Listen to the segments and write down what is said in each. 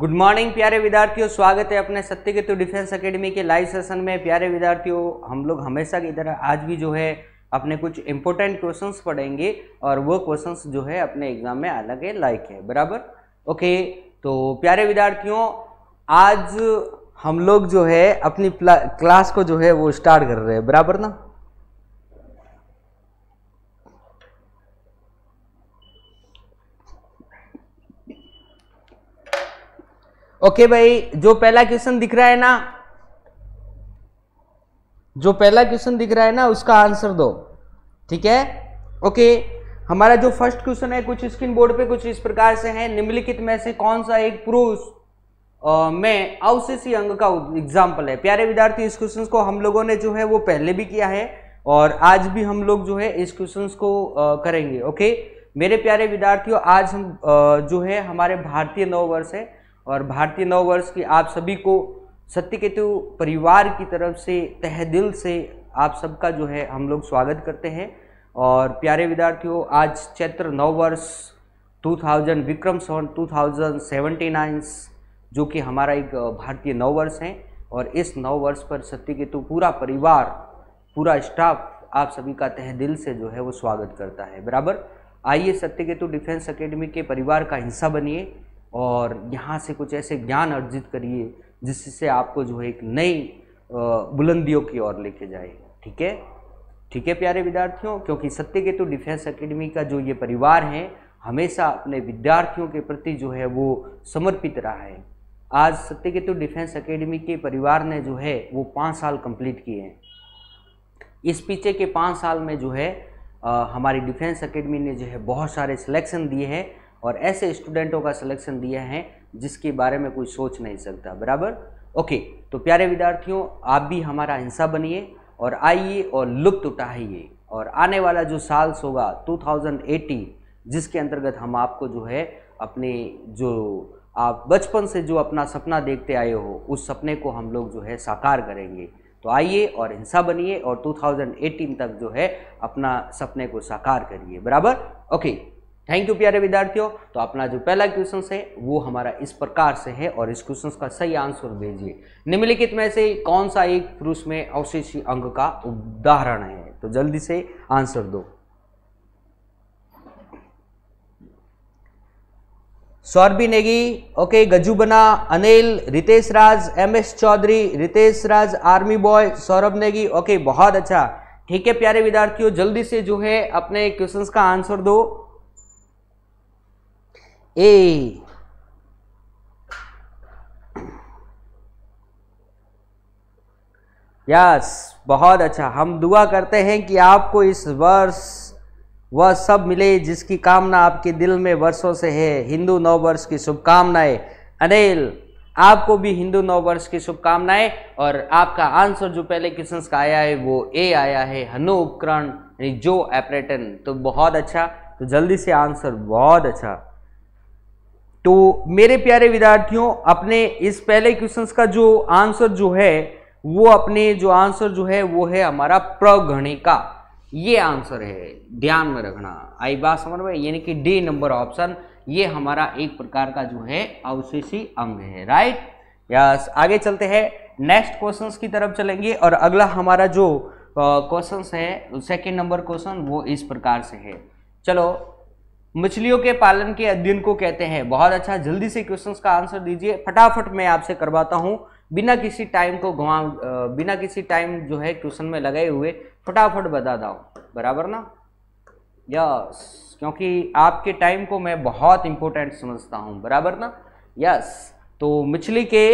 Good morning प्यारे विद्यार्थियों स्वागत है अपने सत्य केतु डिफेंस एकेडमी के लाइव सेशन में प्यारे विद्यार्थियों हम लोग हमेशा की तरह आज भी जो है अपने कुछ इंपॉर्टेंट क्वेश्चंस पढ़ेंगे और वो क्वेश्चंस जो है अपने एग्जाम में अलग है लाइक है बराबर ओके तो प्यारे विद्यार्थियों आज हम लोग जो है अपनी क्लास को जो है वो स्टार्ट कर रहे हैं बराबर ना ओके भाई जो पहला क्वेश्चन दिख रहा है ना जो पहला क्वेश्चन दिख रहा है ना उसका आंसर दो ठीक है ओके हमारा जो फर्स्ट क्वेश्चन है कुछ स्क्रीन बोर्ड पे कुछ इस प्रकार से है निम्नलिखित में से कौन सा एक पुरुष में अवशेषी अंग का एग्जाम्पल है प्यारे विद्यार्थी इस क्वेश्चन को हम लोगों ने जो है वो पहले भी किया है और आज भी हम लोग जो है इस क्वेश्चन को आ, करेंगे ओके मेरे प्यारे विद्यार्थियों आज हम आ, जो है हमारे भारतीय नववर्ष है और भारतीय नववर्ष की आप सभी को सत्य केतु परिवार की तरफ से तह दिल से आप सबका जो है हम लोग स्वागत करते हैं और प्यारे विद्यार्थियों आज चैत्र नववर्ष 2000 विक्रम सौन टू जो कि हमारा एक भारतीय नववर्ष है और इस नववर्ष पर सत्य केतु पूरा परिवार पूरा स्टाफ आप सभी का तह दिल से जो है वो स्वागत करता है बराबर आइए सत्य केतु डिफेंस अकेडमी के परिवार का हिस्सा बनिए और यहाँ से कुछ ऐसे ज्ञान अर्जित करिए जिससे आपको जो है एक नई बुलंदियों की ओर लेके जाए ठीक है ठीक है प्यारे विद्यार्थियों क्योंकि सत्य डिफेंस एकेडमी का जो ये परिवार है हमेशा अपने विद्यार्थियों के प्रति जो है वो समर्पित रहा है आज सत्य केतु डिफेंस एकेडमी के परिवार ने जो है वो पाँच साल कंप्लीट किए हैं इस पीछे के पाँच साल में जो है आ, हमारी डिफेंस एकेडमी ने जो है बहुत सारे सिलेक्शन दिए हैं और ऐसे स्टूडेंटों का सिलेक्शन दिया है जिसके बारे में कोई सोच नहीं सकता बराबर ओके तो प्यारे विद्यार्थियों आप भी हमारा हिंसा बनिए और आइए और लुप्त उठाइए और आने वाला जो साल होगा 2018 जिसके अंतर्गत हम आपको जो है अपने जो आप बचपन से जो अपना सपना देखते आए हो उस सपने को हम लोग जो है साकार करेंगे तो आइए और हिंसा बनिए और 2018 तक जो है अपना सपने को साकार करिए बराबर ओके थैंक यू प्यारे विद्यार्थियों तो अपना जो पहला क्वेश्चन है वो हमारा इस प्रकार से है और इस क्वेश्चन का सही आंसर भेजिए निम्नलिखित में से कौन सा एक पुरुष में अवशेषी अंग का उदाहरण है तो जल्दी से आंसर दो सौरभी नेगी ओके गजू बना Anil Ritesh Raj M S Chaudhary Ritesh Raj army boy Saurabh Negi okay बहुत अच्छा ठीक है प्यारे विद्यार्थियों जल्दी से जो है अपने क्वेश्चंस का आंसर दो ए यस बहुत अच्छा हम दुआ करते हैं कि आपको इस वर्ष वह सब मिले जिसकी कामना आपके दिल में वर्षों से है हिंदू नव वर्ष की शुभकामनाएं अनिल आपको भी हिंदू नव वर्ष की शुभकामनाएं और आपका आंसर जो पहले क्वेश्चन का आया है वो ए आया है हनु उपकरण यानी जो एपरेटन तो बहुत अच्छा तो जल्दी से आंसर बहुत अच्छा तो मेरे प्यारे विद्यार्थियों अपने इस पहले क्वेश्चन का जो आंसर जो है वो अपने जो आंसर जो है वो है हमारा प्रगणिका ये आंसर है ध्यान में रखना आई बात समझ में यानी कि डी नंबर ऑप्शन ये हमारा एक प्रकार का जो है अवशेषी अंग है राइट यस आगे चलते हैं नेक्स्ट क्वेश्चंस की तरफ चलेंगे और अगला हमारा जो क्वेश्चंस है सेकंड नंबर क्वेश्चन वो इस प्रकार से है चलो मछलियों के पालन के अध्ययन को कहते हैं बहुत अच्छा जल्दी से क्वेश्चन का आंसर दीजिए फटाफट मैं आपसे करवाता हूँ बिना किसी टाइम को घुमा बिना किसी टाइम जो है क्वेश्चन में लगाए हुए फटाफट बताता हूँ बराबर ना यस क्योंकि आपके टाइम को मैं बहुत इंपॉर्टेंट समझता हूँ बराबर ना यस तो मछली के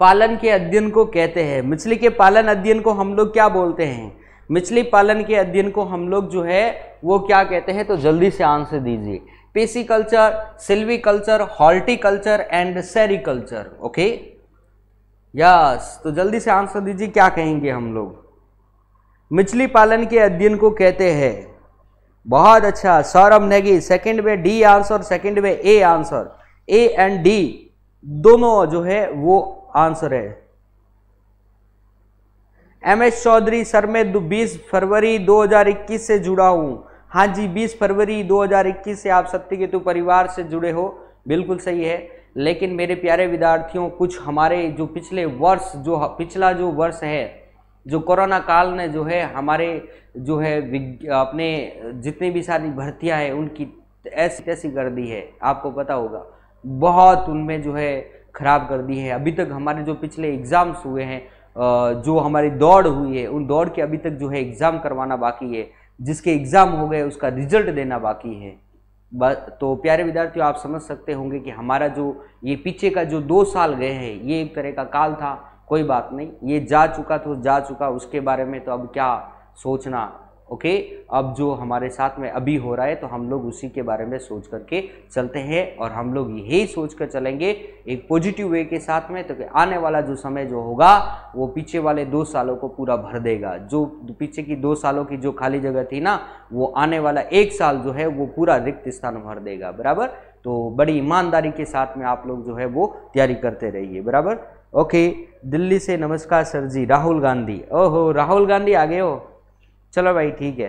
पालन के अध्ययन को कहते हैं मछली के पालन अध्ययन को हम लोग क्या बोलते हैं मछली पालन के अध्ययन को हम लोग जो है वो क्या कहते हैं तो जल्दी से आंसर दीजिए pisciculture silviculture horticulture and culture okay yes तो जल्दी से आंसर दीजिए क्या कहेंगे हम लोग मछली पालन के अध्ययन को कहते हैं बहुत अच्छा सौरभ नेगी सेकंड में डी आंसर सेकंड में A answer A and D दोनों जो है वो आंसर है एम एस चौधरी सर मैं बीस फरवरी 2021 से जुड़ा हूँ हाँ जी 20 फरवरी 2021 से आप सत्य केतु परिवार से जुड़े हो बिल्कुल सही है लेकिन मेरे प्यारे विद्यार्थियों कुछ हमारे जो पिछले वर्ष जो पिछला जो वर्ष है जो कोरोना काल ने जो है हमारे जो है अपने जितनी भी सारी भर्तियाँ हैं उनकी ऐसी तैसी कर दी है आपको पता होगा बहुत उनमें जो है खराब कर दी है अभी तक हमारे जो पिछले एग्ज़ाम्स हुए हैं जो हमारी दौड़ हुई है उन दौड़ के अभी तक जो है एग्ज़ाम करवाना बाकी है जिसके एग्ज़ाम हो गए उसका रिजल्ट देना बाकी है तो प्यारे विद्यार्थियों आप समझ सकते होंगे कि हमारा जो ये पीछे का जो दो साल गए हैं ये एक तरह का काल था कोई बात नहीं ये जा चुका तो जा चुका उसके बारे में तो अब क्या सोचना ओके अब जो हमारे साथ में अभी हो रहा है तो हम लोग उसी के बारे में सोच करके चलते हैं और हम लोग यही सोच कर चलेंगे एक पॉजिटिव वे के साथ में तो कि आने वाला जो समय जो होगा वो पीछे वाले दो सालों को पूरा भर देगा जो पीछे की दो सालों की जो खाली जगह थी ना वो आने वाला एक साल जो है वो पूरा रिक्त स्थान भर देगा बराबर तो बड़ी ईमानदारी के साथ में आप लोग जो है वो तैयारी करते रहिए बराबर ओके दिल्ली से नमस्कार सर जी राहुल गांधी ओहो राहुल गांधी आ गए हो चलो भाई ठीक है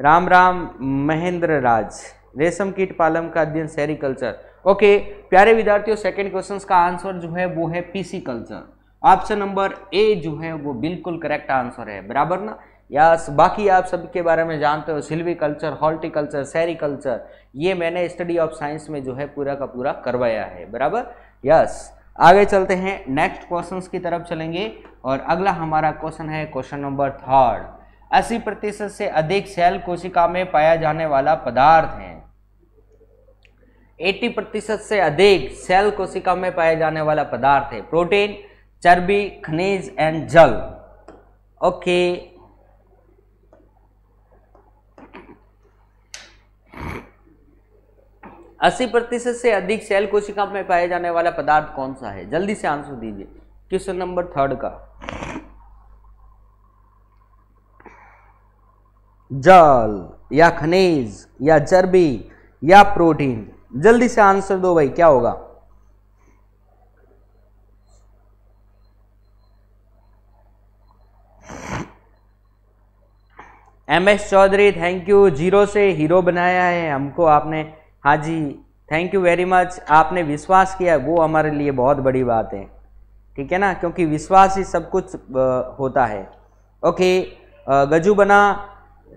राम राम महेंद्र राज रेशम कीट पालन का अध्ययन शहरी कल्चर ओके प्यारे विद्यार्थियों सेकंड क्वेश्चन का आंसर जो है वो है pisciculture option number A जो है वो बिल्कुल करेक्ट आंसर है बराबर ना या बाकी आप सभी के बारे में जानते हो सिल्वी कल्चर हॉर्टिकल्चर शहरी कल्चर ये मैंने स्टडी ऑफ साइंस में जो है पूरा का पूरा करवाया है बराबर यस आगे चलते हैं नेक्स्ट क्वेश्चंस की तरफ चलेंगे और अगला हमारा क्वेश्चन है क्वेश्चन नंबर थर्ड अस्सी प्रतिशत से अधिक सेल कोशिका में पाया जाने वाला पदार्थ है 80 प्रतिशत से अधिक सेल कोशिका में पाया जाने वाला पदार्थ है प्रोटीन चर्बी खनिज एंड जल ओके अस्सी प्रतिशत से अधिक सेल कोशिका में पाया जाने वाला पदार्थ कौन सा है जल्दी से आंसर दीजिए क्वेश्चन नंबर थर्ड का जल या खनिज या चर्बी या प्रोटीन जल्दी से आंसर दो भाई क्या होगा M S Chaudhary thank you zero से हीरो बनाया है हमको आपने हाँ जी थैंक यू वेरी मच आपने विश्वास किया वो हमारे लिए बहुत बड़ी बात है ठीक है ना क्योंकि विश्वास ही सब कुछ होता है ओके गजू बना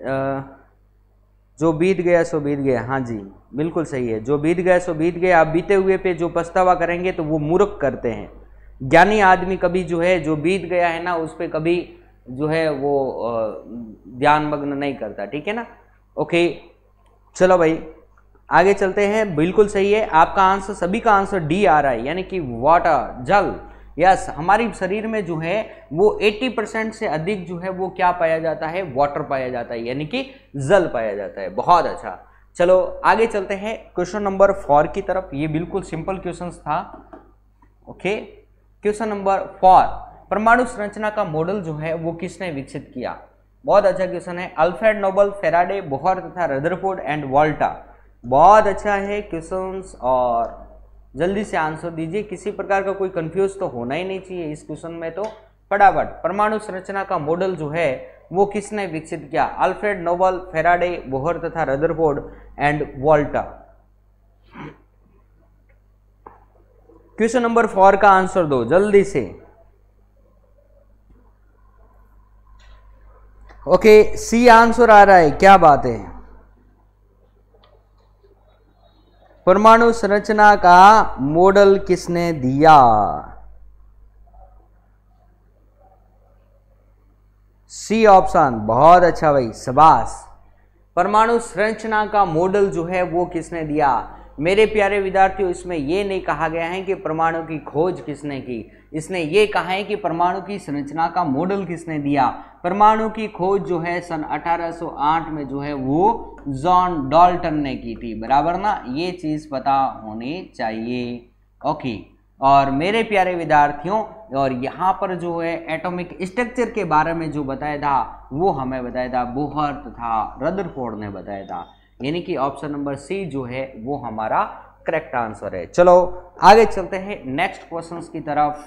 जो बीत गया सो बीत गया हाँ जी बिल्कुल सही है जो बीत गया सो बीत गया आप बीते हुए पे जो पछतावा करेंगे तो वो मूर्ख करते हैं ज्ञानी आदमी कभी जो है जो बीत गया है ना उस पर कभी जो है वो ध्यान मग्न नहीं करता ठीक है ना ओके चलो भाई आगे चलते हैं बिल्कुल सही है आपका आंसर सभी का आंसर डी आ रहा है यानी कि वाटर जल यस हमारी शरीर में जो है वो 80 परसेंट से अधिक जो है वो क्या पाया जाता है वाटर पाया जाता है यानी कि जल पाया जाता है बहुत अच्छा चलो आगे चलते हैं क्वेश्चन नंबर फोर की तरफ ये बिल्कुल सिंपल क्वेश्चन था ओके क्वेश्चन नंबर फोर परमाणु संरचना का मॉडल जो है वो किसने विकसित किया बहुत अच्छा क्वेश्चन है अल्फ्रेड नोबल फेराडे बोहर तथा रदरफोर्ड एंड वॉल्टा बहुत अच्छा है क्वेश्चंस और जल्दी से आंसर दीजिए किसी प्रकार का कोई कंफ्यूज तो होना ही नहीं चाहिए इस क्वेश्चन में तो फटाफट परमाणु संरचना का मॉडल जो है वो किसने विकसित किया अल्फ्रेड नोबल फेराडे बोहर तथा Rutherford and Volta question number four का आंसर दो जल्दी से ओके सी आंसर आ रहा है क्या बात है परमाणु संरचना का मॉडल किसने दिया सी ऑप्शन बहुत अच्छा भाई सबास परमाणु संरचना का मॉडल जो है वो किसने दिया मेरे प्यारे विद्यार्थियों इसमें यह नहीं कहा गया है कि परमाणु की खोज किसने की इसने ये कहा है कि परमाणु की संरचना का मॉडल किसने दिया परमाणु की खोज जो है सन 1808 में जो है वो जॉन डॉल्टन ने की थी बराबर ना ये चीज़ पता होनी चाहिए ओके और मेरे प्यारे विद्यार्थियों और यहाँ पर जो है एटॉमिक स्ट्रक्चर के बारे में जो बताया था वो हमें बताया था बोहर तथा रदरफोर्ड ने बताया था यानी कि ऑप्शन नंबर सी जो है वो हमारा करेक्ट आंसर है चलो आगे चलते हैं नेक्स्ट क्वेश्चंस की तरफ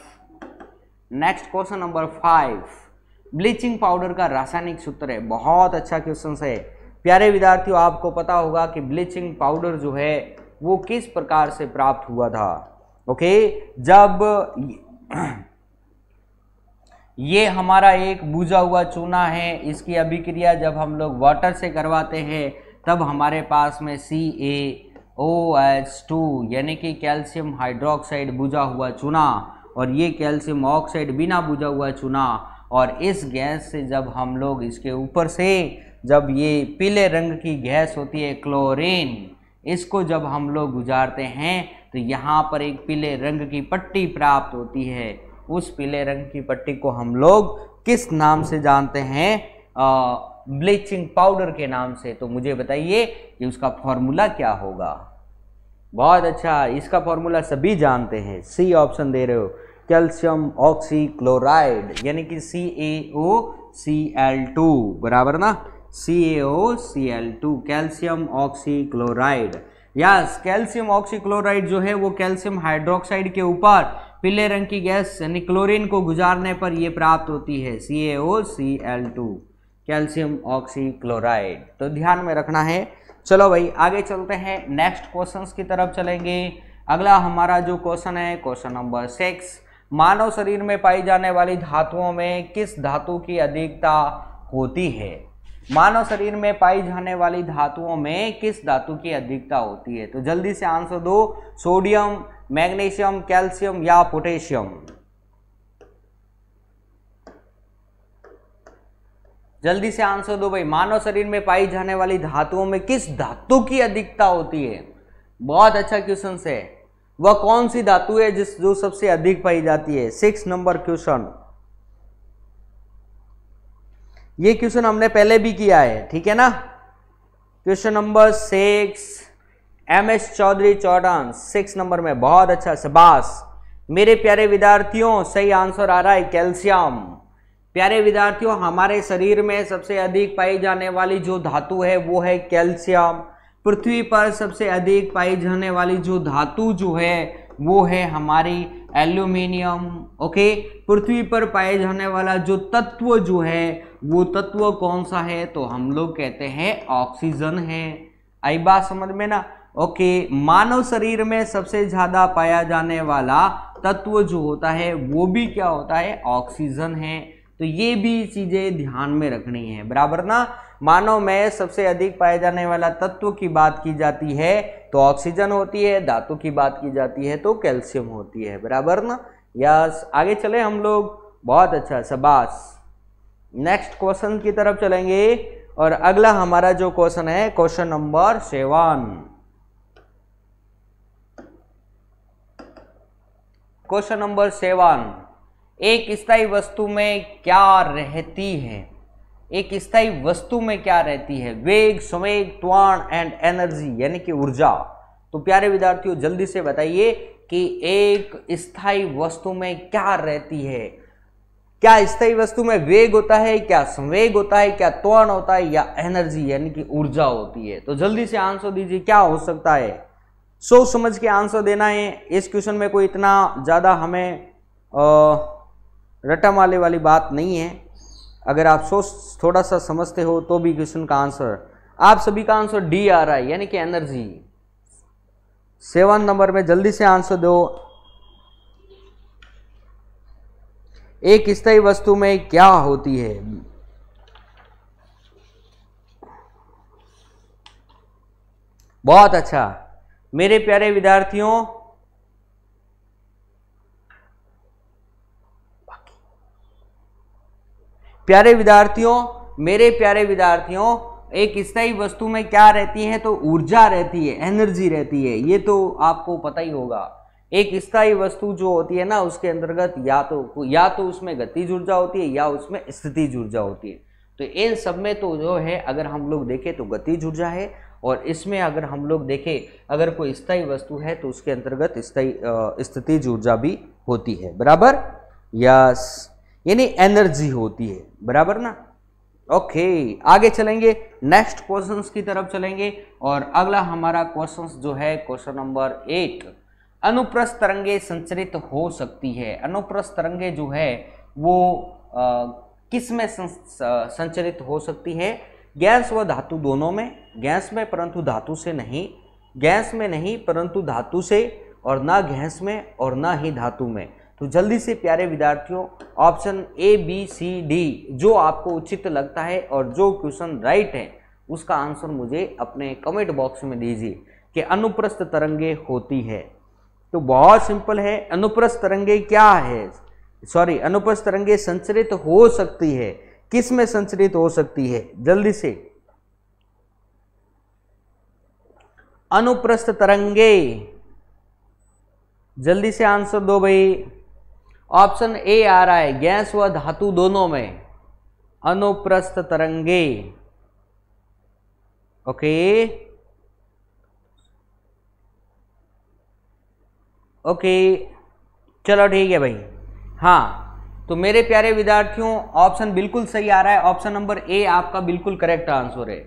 next question number five bleaching powder का रासायनिक सूत्र है बहुत अच्छा क्वेश्चन है प्यारे विद्यार्थियों आपको पता होगा कि ब्लीचिंग पाउडर जो है वो किस प्रकार से प्राप्त हुआ था ओके जब ये हमारा एक बुझा हुआ चूना है इसकी अभिक्रिया जब हम लोग वाटर से करवाते हैं तब हमारे पास में सी ए ओ एच टू यानी कि कैल्शियम हाइड्रोक्साइड बुझा हुआ चूना और ये कैल्शियम ऑक्साइड बिना बुझा हुआ चुना और इस गैस से जब हम लोग इसके ऊपर से जब ये पीले रंग की गैस होती है क्लोरीन इसको जब हम लोग गुजारते हैं तो यहाँ पर एक पीले रंग की पट्टी प्राप्त होती है उस पीले रंग की पट्टी को हम लोग किस नाम से जानते हैं ब्लीचिंग पाउडर के नाम से तो मुझे बताइए कि उसका फॉर्मूला क्या होगा बहुत अच्छा इसका फॉर्मूला सभी जानते हैं सी ऑप्शन दे रहे हो कैल्शियम ऑक्सीक्लोराइड यानी कि सी A O C L two बराबर ना C A O C L two calcium oxychloride yes calcium oxychloride जो है वो कैल्शियम हाइड्रोक्साइड के ऊपर पीले रंग की गैस यानी क्लोरीन को गुजारने पर ये प्राप्त होती है C A O C L two calcium oxychloride तो ध्यान में रखना है चलो भाई आगे चलते हैं नेक्स्ट क्वेश्चंस की तरफ चलेंगे अगला हमारा जो क्वेश्चन है क्वेश्चन नंबर सिक्स मानव शरीर में पाई जाने वाली धातुओं में किस धातु की अधिकता होती है मानव शरीर में पाई जाने वाली धातुओं में किस धातु की अधिकता होती है तो जल्दी से आंसर दो सोडियम मैग्नीशियम कैल्शियम या पोटेशियम जल्दी से आंसर दो भाई मानव शरीर में पाई जाने वाली धातुओं में किस धातु की अधिकता होती है बहुत अच्छा क्वेश्चन है वह कौन सी धातु है जिस जो सबसे अधिक पाई जाती है सिक्स नंबर क्वेश्चन ये क्वेश्चन हमने पहले भी किया है ठीक है ना question number six M S Chaudhary Chautan six number में बहुत अच्छा सबास मेरे प्यारे विद्यार्थियों सही आंसर आ रहा है कैल्शियम प्यारे विद्यार्थियों हमारे शरीर में सबसे अधिक पाई जाने वाली जो धातु है वो है कैल्शियम पृथ्वी पर सबसे अधिक पाई जाने वाली जो धातु जो है वो है हमारी एल्यूमिनियम ओके पृथ्वी पर पाए जाने वाला जो तत्व जो है वो तत्व कौन सा है तो हम लोग कहते हैं ऑक्सीजन है आई बात समझ में ना ओके मानव शरीर में सबसे ज़्यादा पाया जाने वाला तत्व जो होता है वो भी क्या होता है ऑक्सीजन है तो ये भी चीज़ें ध्यान में रखनी है बराबर ना मानव में सबसे अधिक पाए जाने वाला तत्व की बात की जाती है तो ऑक्सीजन होती है धातु की बात की जाती है तो कैल्शियम होती है बराबर ना यस आगे चले हम लोग बहुत अच्छा शबाश नेक्स्ट क्वेश्चन की तरफ चलेंगे और अगला हमारा जो क्वेश्चन है question number seven question number seven एक स्थायी वस्तु में क्या रहती है एक स्थायी वस्तु में क्या रहती है वेग स्वेग त्वाण एंड एनर्जी यानी कि ऊर्जा तो प्यारे विद्यार्थियों जल्दी से बताइए कि एक स्थायी वस्तु में क्या रहती है क्या स्थायी वस्तु में वेग होता है क्या संवेग होता है क्या त्वरण होता है या एनर्जी यानी कि ऊर्जा होती है तो जल्दी से आंसर दीजिए क्या हो सकता है सोच समझ के आंसर देना है इस क्वेश्चन में कोई इतना ज़्यादा हमें रटम वाले वाली बात नहीं है अगर आप सोच थोड़ा सा समझते हो तो भी क्वेश्चन का आंसर आप सभी का आंसर डी आ रहा है यानी कि एनर्जी सेवन नंबर में जल्दी से आंसर दो एक स्थायी वस्तु में क्या होती है बहुत अच्छा मेरे प्यारे विद्यार्थियों प्यारे विद्यार्थियों मेरे प्यारे विद्यार्थियों एक स्थायी वस्तु में क्या रहती है तो ऊर्जा रहती है एनर्जी रहती है ये तो आपको पता ही होगा एक स्थायी वस्तु जो होती है ना उसके अंतर्गत या तो या तो उसमें गति ऊर्जा होती है या उसमें स्थिति ऊर्जा होती है तो इन सब में तो जो है अगर हम लोग देखें तो गति ऊर्जा है और इसमें अगर हम लोग देखें अगर कोई स्थायी वस्तु है तो उसके अंतर्गत स्थायी स्थिति ऊर्जा भी होती है बराबर यस यानी एनर्जी होती है बराबर ना ओके okay, आगे चलेंगे नेक्स्ट क्वेश्चंस की तरफ चलेंगे और अगला हमारा क्वेश्चंस जो है क्वेश्चन नंबर एट अनुप्रस्थ तरंगे संचरित हो सकती है अनुप्रस्थ तरंगे जो है वो किसमें किस में संचरित हो सकती है गैस व धातु दोनों में गैस में परंतु धातु से नहीं गैस में नहीं परंतु धातु से और ना गैस में और ना ही धातु में तो जल्दी से प्यारे विद्यार्थियों option A B C D जो आपको उचित लगता है और जो क्वेश्चन राइट है उसका आंसर मुझे अपने कमेंट बॉक्स में दीजिए कि अनुप्रस्थ तरंगे होती है तो बहुत सिंपल है अनुप्रस्थ तरंगे क्या है सॉरी अनुप्रस्थ तरंगे संचरित हो सकती है किस में संचरित हो सकती है जल्दी से अनुप्रस्थ तरंगे जल्दी से आंसर दो भाई ऑप्शन ए आ रहा है गैस व धातु दोनों में अनुप्रस्थ तरंगे ओके ओके चलो ठीक है भाई हाँ तो मेरे प्यारे विद्यार्थियों ऑप्शन बिल्कुल सही आ रहा है ऑप्शन नंबर ए आपका बिल्कुल करेक्ट आंसर है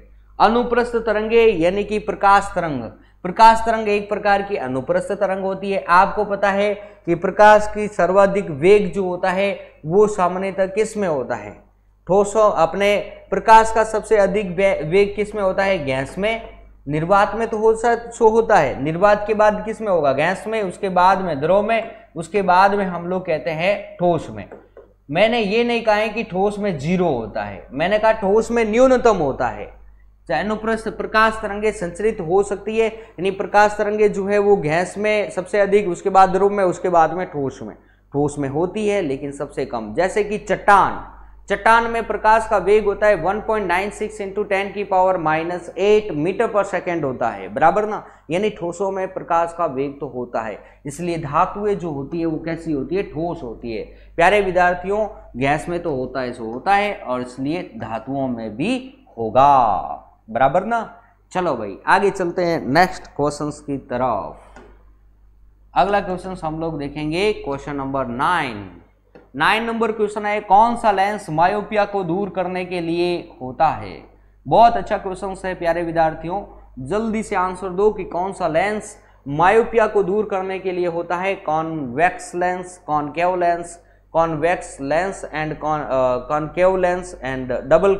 अनुप्रस्थ तरंगे यानी कि प्रकाश तरंग प्रकाश तरंग एक प्रकार की अनुप्रस्थ तरंग होती है आपको पता है कि प्रकाश की सर्वाधिक वेग जो होता है वो सामान्यतः किस में होता है ठोसों अपने प्रकाश का सबसे अधिक वेग किस में होता है गैस में निर्वात में तो हो सो होता है निर्वात के बाद किस में होगा गैस में उसके बाद में द्रव में उसके बाद में हम लोग कहते हैं ठोस में मैंने ये नहीं कहा है कि ठोस में जीरो होता है मैंने कहा ठोस में न्यूनतम होता है अनुप्रस्थ प्रकाश तरंगे संचरित हो सकती है यानी प्रकाश तरंगे जो है वो गैस में सबसे अधिक उसके बाद ध्रुव में उसके बाद में ठोस में ठोस में होती है लेकिन सबसे कम जैसे कि चट्टान चट्टान में प्रकाश का वेग होता है 1.96 point nine six into ten की पावर माइनस एट मीटर पर सेकेंड होता है बराबर ना यानी ठोसों में प्रकाश का वेग तो होता है इसलिए धातुएं जो होती है वो कैसी होती है ठोस होती है प्यारे विद्यार्थियों गैस में तो होता है सो होता है और इसलिए धातुओं में भी होगा बराबर ना चलो भाई आगे चलते हैं नेक्स्ट क्वेश्चंस की तरफ अगला क्वेश्चन हम लोग देखेंगे question number nine nine number question है कौन सा लेंस मायोपिया को दूर करने के लिए होता है बहुत अच्छा क्वेश्चन है प्यारे विद्यार्थियों जल्दी से आंसर दो कि कौन सा लेंस मायोपिया को दूर करने के लिए होता है convex lens concave lens convex lens and concave lens and double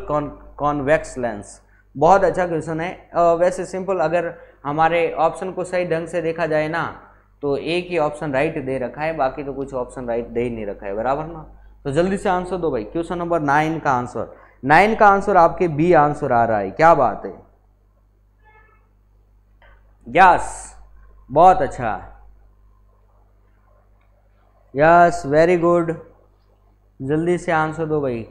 convex lens बहुत अच्छा क्वेश्चन है वैसे सिंपल अगर हमारे ऑप्शन को सही ढंग से देखा जाए ना तो एक ही ऑप्शन राइट दे रखा है बाकी तो कुछ ऑप्शन राइट दे ही नहीं रखा है बराबर ना तो जल्दी से आंसर दो भाई क्वेश्चन नंबर नाइन का आंसर नाइन का आंसर आपके बी आंसर आ रहा है क्या बात है यस बहुत अच्छा यस वेरी गुड जल्दी से आंसर दो भाई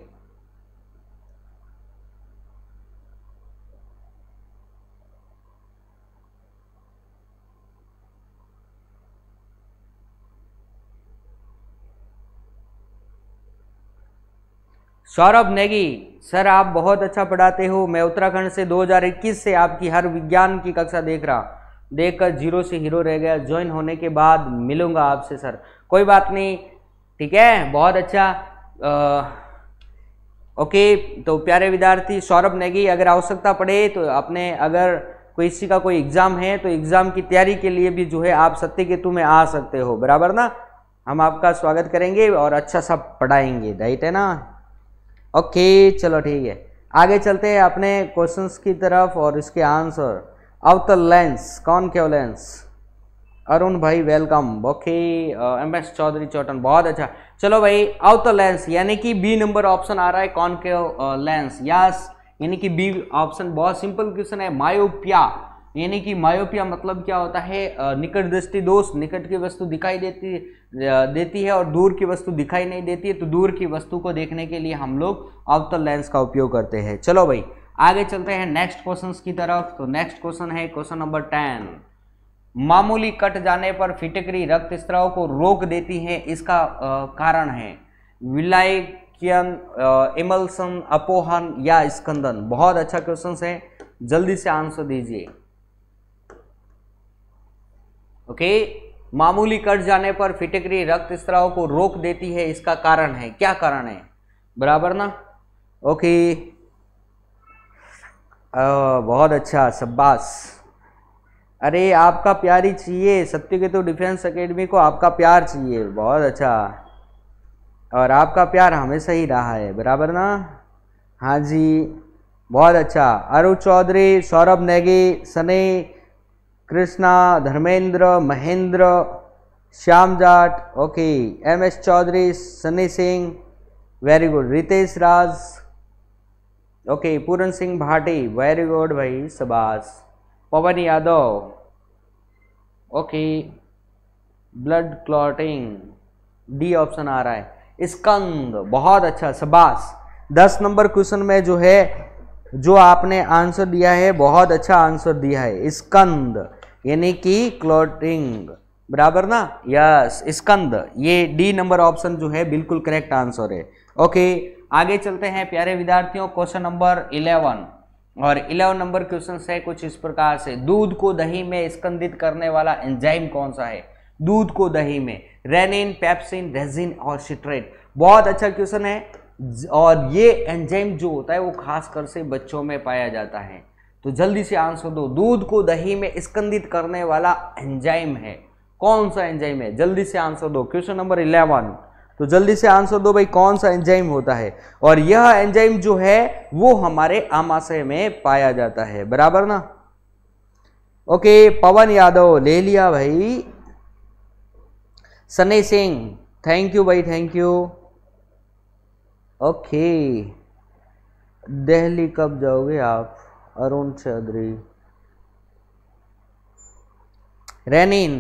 सौरभ नेगी सर आप बहुत अच्छा पढ़ाते हो मैं उत्तराखंड से 2021 से आपकी हर विज्ञान की कक्षा देख रहा देखकर जीरो से हीरो रह गया ज्वाइन होने के बाद मिलूंगा आपसे सर कोई बात नहीं ठीक है बहुत अच्छा आ, ओके तो प्यारे विद्यार्थी सौरभ नेगी अगर आवश्यकता पड़े तो अपने अगर कोई इसी का कोई एग्ज़ाम है तो एग्ज़ाम की तैयारी के लिए भी जो है आप सत्य केतु में आ सकते हो बराबर ना हम आपका स्वागत करेंगे और अच्छा सा पढ़ाएंगे राइट है ना ओके चलो ठीक है आगे चलते हैं अपने क्वेश्चंस की तरफ और इसके आंसर अवतर लेंस कौन क्यों लेंस अरुण भाई welcome okay M S Chaudhary Chautan बहुत अच्छा चलो भाई अवतर लेंस यानी कि बी नंबर ऑप्शन आ रहा है कौन क्यों लेंस यस यानी कि बी ऑप्शन बहुत सिंपल क्वेश्चन है मायोपिया यानी कि मायोपिया मतलब क्या होता है निकट दृष्टि दोष निकट की वस्तु दिखाई देती देती है और दूर की वस्तु दिखाई नहीं देती है तो दूर की वस्तु को देखने के लिए हम लोग अवतल लेंस का उपयोग करते हैं चलो भाई आगे चलते हैं नेक्स्ट क्वेश्चन की तरफ तो नेक्स्ट क्वेश्चन है क्वेश्चन नंबर टेन मामूली कट जाने पर फिटकरी रक्त स्त्राव को रोक देती है इसका आ, कारण है विलायकियन इमल्सन अपोहन या स्कंदन बहुत अच्छा क्वेश्चन है जल्दी से आंसर दीजिए ओके मामूली कट जाने पर फिटकरी रक्त स्त्राव को रोक देती है इसका कारण है क्या कारण है बराबर ना ओके आ, बहुत अच्छा शब्बास अरे आपका प्यार ही चाहिए सत्य के तो डिफेंस अकेडमी को आपका प्यार चाहिए बहुत अच्छा और आपका प्यार हमेशा ही रहा है बराबर ना हाँ जी बहुत अच्छा Arun Chaudhary Saurabh Negi Sunny Krishna Dharmendra Mahendra Shyam Jat okay M S Chaudhary Sunny Singh very good Ritesh Raj okay Puran Singh Bhati very good भाई Subhash Pawan Yadav okay blood clotting D option आ रहा है स्कंद बहुत अच्छा सुभाष दस नंबर क्वेश्चन में जो है जो आपने आंसर दिया है बहुत अच्छा आंसर दिया है स्कंद यानी कि क्लोटिंग बराबर ना यस स्कंद ये डी नंबर ऑप्शन जो है बिल्कुल करेक्ट आंसर है ओके आगे चलते हैं प्यारे विद्यार्थियों क्वेश्चन नंबर इलेवन और इलेवन नंबर क्वेश्चन है कुछ इस प्रकार से दूध को दही में स्कंदित करने वाला एंजाइम कौन सा है दूध को दही में रेनिन पेप्सिन रेजिन और सिट्रेट बहुत अच्छा क्वेश्चन है और ये एंजाइम जो होता है वो खास कर से बच्चों में पाया जाता है तो जल्दी से आंसर दो दूध को दही में स्कंदित करने वाला एंजाइम है कौन सा एंजाइम है जल्दी से आंसर दो क्वेश्चन नंबर इलेवन तो जल्दी से आंसर दो भाई कौन सा एंजाइम होता है और यह एंजाइम जो है वो हमारे आमाशय में पाया जाता है बराबर ना ओके पवन यादव ले लिया भाई सने सिंह थैंक यू भाई थैंक यू ओके दिल्ली कब जाओगे आप अरुण चौधरी रेनिन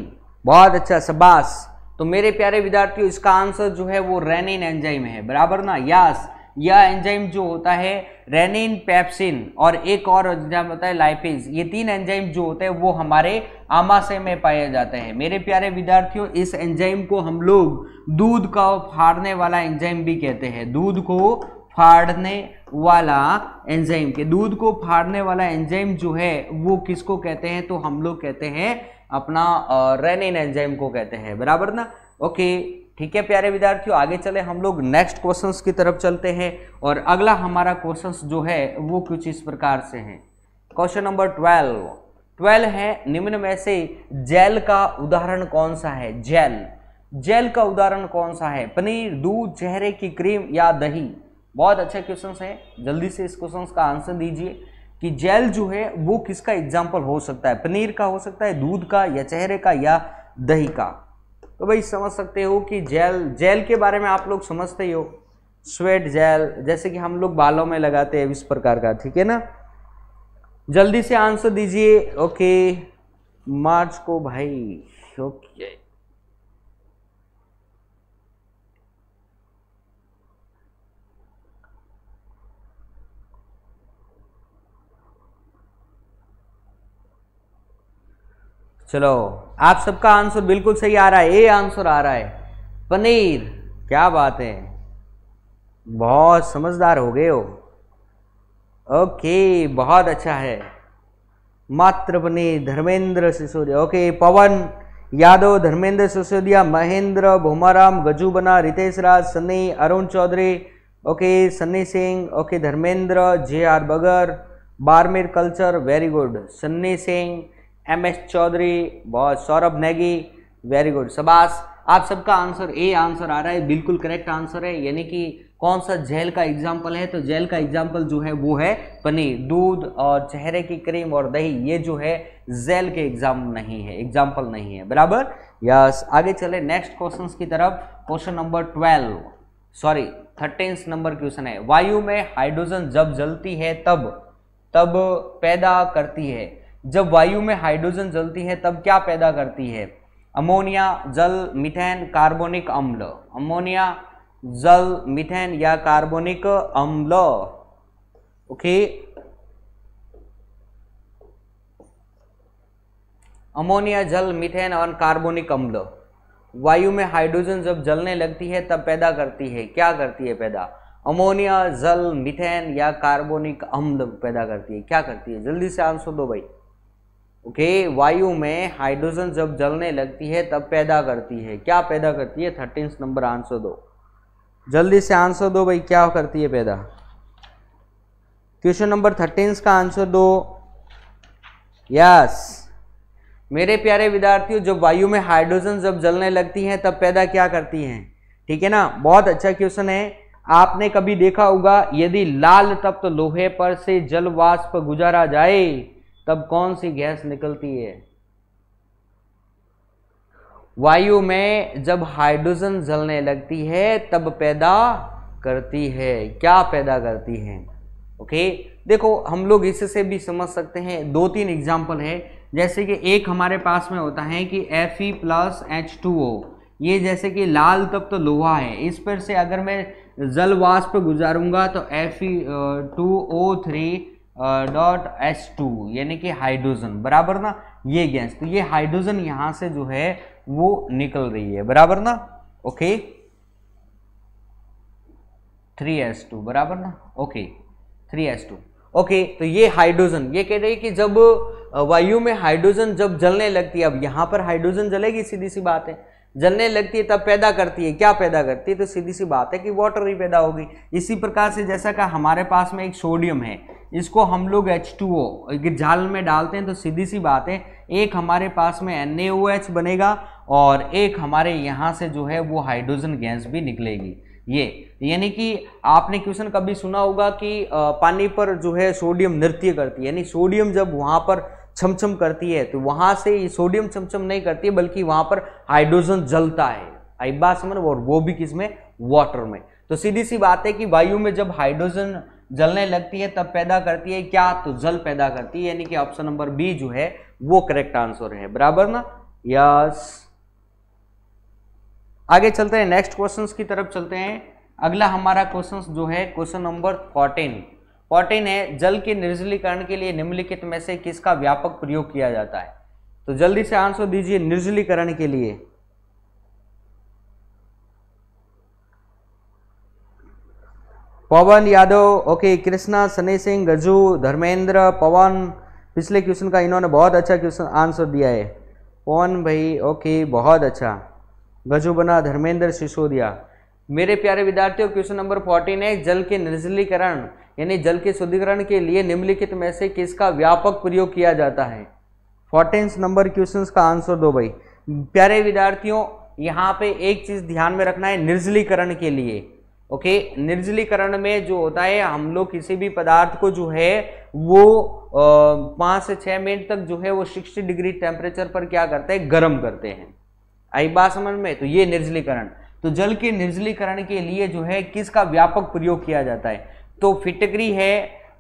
बहुत अच्छा सबास तो मेरे प्यारे विद्यार्थियों इसका आंसर जो है वो रेनिन एंजाइम है बराबर ना यास यह एंजाइम जो होता है रेनिन पेप्सिन और एक और एंजाइम होता है लाइपिज ये तीन एंजाइम जो होते हैं वो हमारे आमाशय में पाए जाते हैं मेरे प्यारे विद्यार्थियों इस एंजाइम को हम लोग दूध का फाड़ने वाला एंजाइम भी कहते हैं दूध को फाड़ने वाला एंजाइम के दूध को फाड़ने वाला एंजाइम जो है वो किसको कहते हैं तो हम लोग कहते हैं अपना रेनिन एंजाइम को कहते हैं बराबर ना ओके ठीक है प्यारे विद्यार्थियों आगे चले हम लोग नेक्स्ट क्वेश्चंस की तरफ चलते हैं और अगला हमारा क्वेश्चंस जो है वो कुछ इस प्रकार से है क्वेश्चन नंबर ट्वेल्व ट्वेल्व है निम्न में से जेल का उदाहरण कौन सा है जेल जेल का उदाहरण कौन सा है पनीर दूध चेहरे की क्रीम या दही बहुत अच्छे क्वेश्चन हैं जल्दी से इस क्वेश्चन का आंसर दीजिए कि जेल जो है वो किसका एग्जाम्पल हो सकता है पनीर का हो सकता है दूध का या चेहरे का या दही का तो भाई समझ सकते हो कि जेल जेल के बारे में आप लोग समझते ही हो स्वेट जेल जैसे कि हम लोग बालों में लगाते हैं इस प्रकार का ठीक है ना जल्दी से आंसर दीजिए ओके मार्च को भाई ओके चलो आप सबका आंसर बिल्कुल सही आ रहा है ए आंसर आ रहा है पनीर क्या बात है बहुत समझदार हो गए हो ओके बहुत अच्छा है मात्र पनीर Dharmendra Sisodia okay Pawan Yadav Dharmendra Sisodia Mahendra Bhomaram Gajubana Ritesh Raj Sunny Arun Chaudhary okay Sunny Singh okay Dharmendra J R Bagar Barmer culture very good Sunny Singh M S Chaudhary बहुत सौरभ नेगी वेरी गुड सबास आप सबका आंसर ए आंसर आ रहा है बिल्कुल करेक्ट आंसर है यानी कि कौन सा जेल का एग्जाम्पल है तो जेल का एग्जाम्पल जो है वो है पनीर दूध और चेहरे की क्रीम और दही ये जो है जेल के एग्जाम नहीं है एग्जाम्पल नहीं है बराबर यस आगे चले नेक्स्ट क्वेश्चन की तरफ question number twelve sorry thirteen number question है वायु में हाइड्रोजन जब जलती है तब तब पैदा करती है जब वायु में हाइड्रोजन जलती है तब क्या पैदा करती है अमोनिया जल मिथेन कार्बोनिक अम्ल अमोनिया जल मिथेन या कार्बोनिक अम्ल ओके अमोनिया जल मिथेन और कार्बोनिक अम्ल वायु में हाइड्रोजन जब जलने लगती है तब पैदा करती है क्या करती है पैदा अमोनिया जल मिथेन या कार्बोनिक अम्ल पैदा करती है क्या करती है जल्दी से आंसर दो भाई ओके वायु में हाइड्रोजन जब जलने लगती है तब पैदा करती है क्या पैदा करती है थर्टीन नंबर आंसर दो जल्दी से आंसर दो भाई क्या करती है पैदा क्वेश्चन नंबर थर्टीन का आंसर दो यस मेरे प्यारे विद्यार्थियों जब वायु में हाइड्रोजन जब जलने लगती है तब पैदा क्या करती हैं ठीक है ना बहुत अच्छा क्वेश्चन है आपने कभी देखा होगा यदि लाल तप्त तो लोहे पर से जल वाष्प गुजारा जाए तब कौन सी गैस निकलती है वायु में जब हाइड्रोजन जलने लगती है तब पैदा करती है क्या पैदा करती है ओके देखो हम लोग इससे भी समझ सकते हैं दो तीन एग्जाम्पल है जैसे कि एक हमारे पास में होता है कि F E plus H two O ये जैसे कि लाल तप्त तो लोहा है इस पर से अगर मैं जल वाष्प गुजारूंगा तो F E two O three dot H two यानी कि हाइड्रोजन बराबर ना ये गैस तो ये हाइड्रोजन यहां से जो है वो निकल रही है बराबर ना ओके थ्री एस टू बराबर ना okay three S two okay तो ये हाइड्रोजन ये कह रही है कि जब वायु में हाइड्रोजन जब जलने लगती है अब यहां पर हाइड्रोजन जलेगी सीधी सी बात है जलने लगती है तब पैदा करती है क्या पैदा करती है तो सीधी सी बात है कि वाटर ही पैदा होगी इसी प्रकार से जैसा का हमारे पास में एक सोडियम है इसको हम लोग एच टू ओ जाल में डालते हैं तो सीधी सी बात है एक हमारे पास में एन ए ओ एच बनेगा और एक हमारे यहाँ से जो है वो हाइड्रोजन गैस भी निकलेगी ये यानी कि आपने क्वेश्चन कभी सुना होगा कि पानी पर जो है सोडियम नृत्य करती है यानी सोडियम जब वहाँ पर छमछम करती है तो वहाँ से ये सोडियम छमछम नहीं करती है बल्कि वहाँ पर हाइड्रोजन जलता है बात समझ और वो भी किस में वाटर में तो सीधी सी बात है कि वायु में जब हाइड्रोजन जलने लगती है तब पैदा करती है क्या तो जल पैदा करती है यानी कि ऑप्शन नंबर बी जो है वो करेक्ट आंसर है बराबर ना यस आगे चलते हैं नेक्स्ट क्वेश्चन की तरफ चलते हैं अगला हमारा क्वेश्चन जो है क्वेश्चन नंबर फोर्टीन फोर्टीन है जल के निर्जलीकरण के लिए निम्नलिखित में से किसका व्यापक प्रयोग किया जाता है तो जल्दी से आंसर दीजिए निर्जलीकरण के लिए पवन यादव ओके कृष्णा सनी सिंह गजू धर्मेंद्र पवन पिछले क्वेश्चन का इन्होंने बहुत अच्छा क्वेश्चन आंसर दिया है पवन भाई ओके बहुत अच्छा गजू बना धर्मेंद्र सिसोदिया मेरे प्यारे विद्यार्थियों क्वेश्चन नंबर फोर्टीन है जल के निर्जलीकरण यानी जल के शुद्धिकरण के लिए निम्नलिखित में से किसका व्यापक प्रयोग किया जाता है फोर्टीन नंबर क्वेश्चन का आंसर दो भाई प्यारे विद्यार्थियों यहाँ पे एक चीज़ ध्यान में रखना है निर्जलीकरण के लिए ओके निर्जलीकरण में जो होता है हम लोग किसी भी पदार्थ को जो है वो पाँच से छः मिनट तक जो है वो सिक्सटी डिग्री टेम्परेचर पर क्या करते हैं गर्म करते हैं आई बात समझ में तो ये निर्जलीकरण तो जल के निर्जलीकरण के लिए जो है किसका व्यापक प्रयोग किया जाता है तो फिटकरी है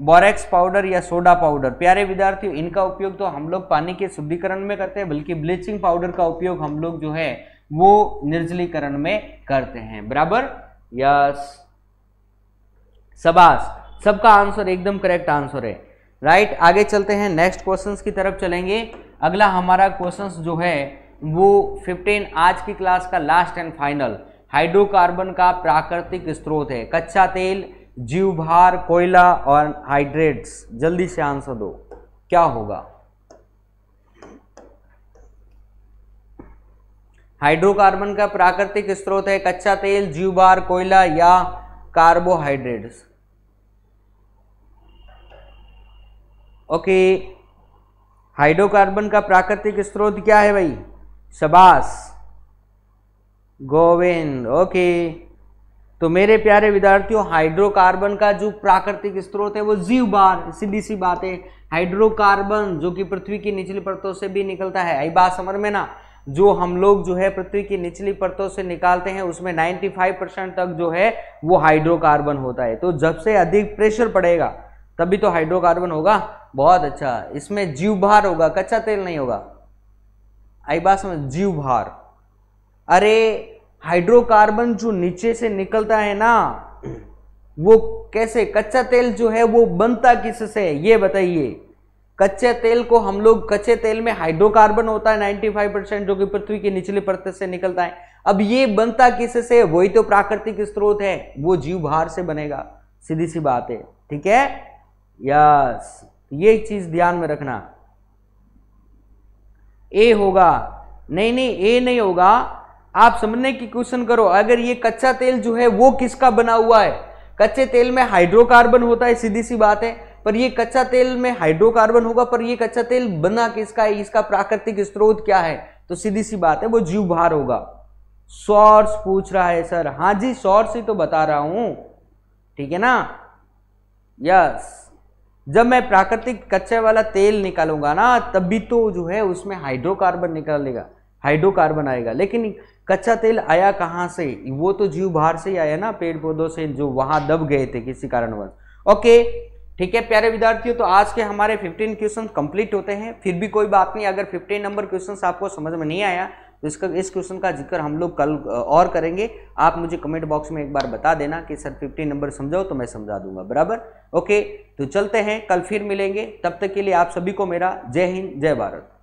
बोरेक्स पाउडर या सोडा पाउडर प्यारे विद्यार्थियों इनका उपयोग तो हम लोग पानी के शुद्धिकरण में करते हैं बल्कि ब्लीचिंग पाउडर का उपयोग हम लोग जो है वो निर्जलीकरण में करते हैं बराबर यस सबास सबका आंसर एकदम करेक्ट आंसर है राइट right? आगे चलते हैं नेक्स्ट क्वेश्चंस की तरफ चलेंगे अगला हमारा क्वेश्चंस जो है वो 15 आज की क्लास का लास्ट एंड फाइनल हाइड्रोकार्बन का प्राकृतिक स्रोत है कच्चा तेल जीवभार कोयला और हाइड्रेट्स जल्दी से आंसर दो क्या होगा हाइड्रोकार्बन का प्राकृतिक स्रोत है कच्चा तेल जीवबार कोयला या कार्बोहाइड्रेट्स ओके हाइड्रोकार्बन का प्राकृतिक स्रोत क्या है भाई शबास गोविंद ओके तो मेरे प्यारे विद्यार्थियों हाइड्रोकार्बन का जो प्राकृतिक स्रोत है वो जीव बार सीधी सी बात है हाइड्रोकार्बन जो कि पृथ्वी की निचली परतों से भी निकलता है आई बात समझ में ना जो हम लोग जो है पृथ्वी की निचली परतों से निकालते हैं उसमें 95 परसेंट तक जो है वो हाइड्रोकार्बन होता है तो जब से अधिक प्रेशर पड़ेगा तभी तो हाइड्रोकार्बन होगा बहुत अच्छा इसमें जीव भार होगा कच्चा तेल नहीं होगा आई बात समझ जीव भार अरे हाइड्रोकार्बन जो नीचे से निकलता है ना वो कैसे कच्चा तेल जो है वो बनता किससे ये बताइए कच्चे तेल को हम लोग कच्चे तेल में हाइड्रोकार्बन होता है 95 परसेंट जो कि पृथ्वी के निचले परत से निकलता है अब ये बनता किससे वही तो प्राकृतिक स्रोत है वो जीव भार से बनेगा सीधी सी बात है ठीक है यस ये चीज ध्यान में रखना ए होगा नहीं नहीं ए नहीं होगा आप समझने की क्वेश्चन करो अगर ये कच्चा तेल जो है वो किसका बना हुआ है कच्चे तेल में हाइड्रोकार्बन होता है सीधी सी बात है पर ये कच्चा तेल में हाइड्रोकार्बन होगा पर ये कच्चा तेल बना किसका है इसका प्राकृतिक स्रोत क्या है तो सीधी सी बात है वो जीव भार होगा सोर्स पूछ रहा है सर हाँ जी सोर्स ही तो बता रहा हूं ठीक है ना यस जब मैं प्राकृतिक कच्चे वाला तेल निकालूंगा ना तभी तो जो है उसमें हाइड्रोकार्बन निकालेगा हाइड्रोकार्बन आएगा लेकिन कच्चा तेल आया कहाँ से वो तो जीव भार से ही आया ना पेड़ पौधों से जो वहां दब गए थे किसी कारणवश ओके ठीक है प्यारे विद्यार्थियों तो आज के हमारे 15 क्वेश्चन कंप्लीट होते हैं फिर भी कोई बात नहीं अगर 15 नंबर क्वेश्चन आपको समझ में नहीं आया तो इसका इस क्वेश्चन का जिक्र हम लोग कल और करेंगे आप मुझे कमेंट बॉक्स में एक बार बता देना कि सर 15 नंबर समझाओ तो मैं समझा दूंगा बराबर ओके तो चलते हैं कल फिर मिलेंगे तब तक के लिए आप सभी को मेरा जय हिंद जय भारत